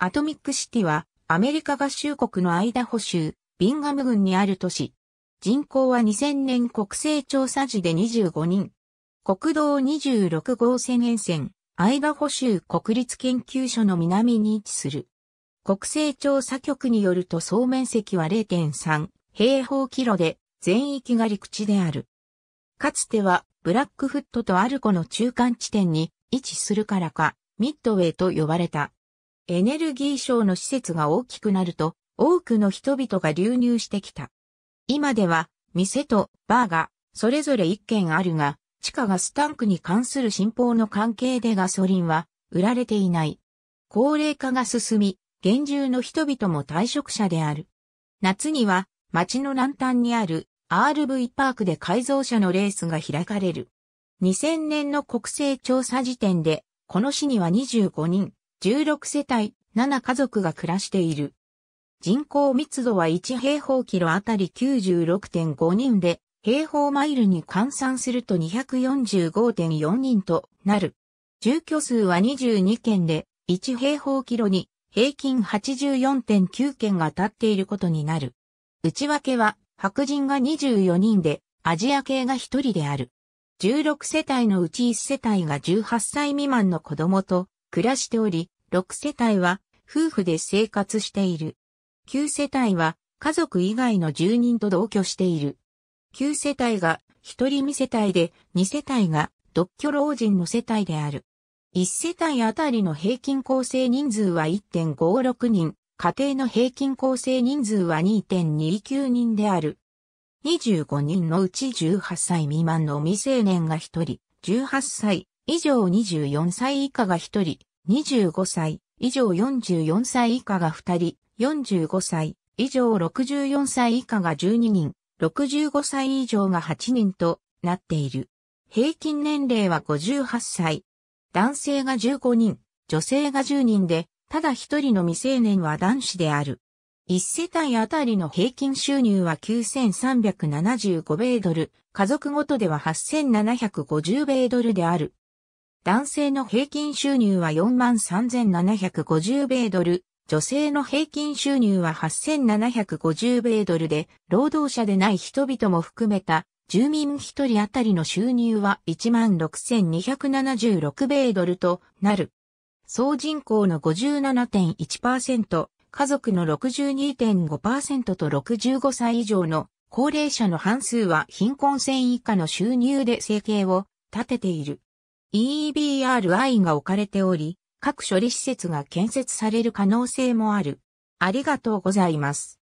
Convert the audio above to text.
アトミックシティは、アメリカ合衆国のアイダホ州、ビンガム郡にある都市。人口は2000年国勢調査時で25人。国道26号線沿線、アイダホ州国立研究所の南に位置する。国勢調査局によると総面積は0.3平方キロで、全域が陸地である。かつては、ブラックフットとアルコの中間地点に位置するからか、ミッドウェイと呼ばれた。エネルギー省の施設が大きくなると、多くの人々が流入してきた。今では、店とバーが、それぞれ1軒あるが、地下ガスタンクに関する信奉の関係でガソリンは、売られていない。高齢化が進み、厳重の人々も退職者である。夏には、町の南端にある RV パークで改造車のレースが開かれる。2000年の国勢調査時点で、この市には25人、16世帯7家族が暮らしている。人口密度は1平方キロあたり96.5人で、平方マイルに換算すると245.4人となる。住居数は22件で、1平方キロに平均84.9件が立っていることになる。内訳は白人が24人で、アジア系が1人である。16世帯のうち1世帯が18歳未満の子供と暮らしており、6世帯は夫婦で生活している。9世帯は家族以外の住人と同居している。9世帯が一人未世帯で2世帯が独居老人の世帯である。1世帯あたりの平均構成人数は1.56人、家庭の平均構成人数は2.29人である。25人のうち18歳未満の未成年が1人、18歳以上24歳以下が1人、25歳以上44歳以下が2人、45歳以上64歳以下が12人、65歳以上が8人となっている。平均年齢は58歳。男性が15人、女性が10人で、ただ一人の未成年は男子である。一世帯あたりの平均収入は9375米ドル、家族ごとでは8750米ドルである。男性の平均収入は43,750米ドル、女性の平均収入は8,750米ドルで、労働者でない人々も含めた、住民1人当たりの収入は16,276米ドルとなる。総人口の57.1%、家族の62.5%と65歳以上の高齢者の半数は貧困線以下の収入で生計を立てている。EEBRI が置かれており、各処理施設が建設される可能性もある。ありがとうございます。